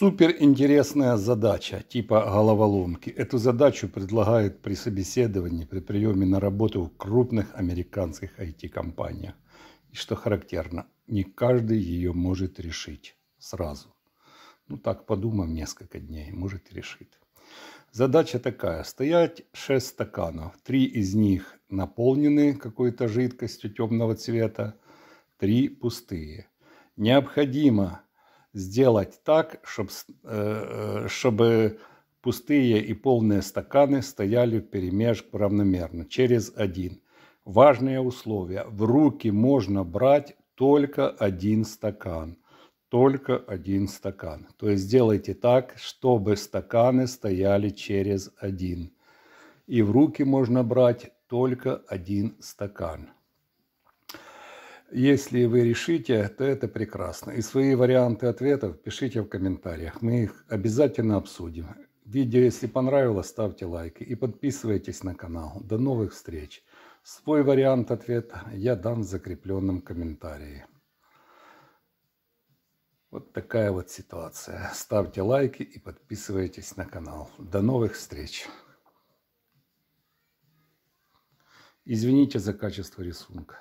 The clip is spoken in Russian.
суперинтересная задача типа головоломки. Эту задачу предлагают при собеседовании, при приеме на работу в крупных американских IT-компаниях. И что характерно, не каждый ее может решить сразу. Ну так, подумав несколько дней, может решит. Задача такая. Стоять 6 стаканов. Три из них наполнены какой-то жидкостью темного цвета, три пустые. Необходимо сделать так, чтобы, э, э, чтобы пустые и полные стаканы стояли в перемешку равномерно, через один. Важное условие. В руки можно брать только один стакан. Только один стакан. То есть сделайте так, чтобы стаканы стояли через один. И в руки можно брать только один стакан. Если вы решите, то это прекрасно. И свои варианты ответов пишите в комментариях. Мы их обязательно обсудим. Видео, если понравилось, ставьте лайки и подписывайтесь на канал. До новых встреч. Свой вариант ответа я дам в закрепленном комментарии. Вот такая вот ситуация. Ставьте лайки и подписывайтесь на канал. До новых встреч. Извините за качество рисунка.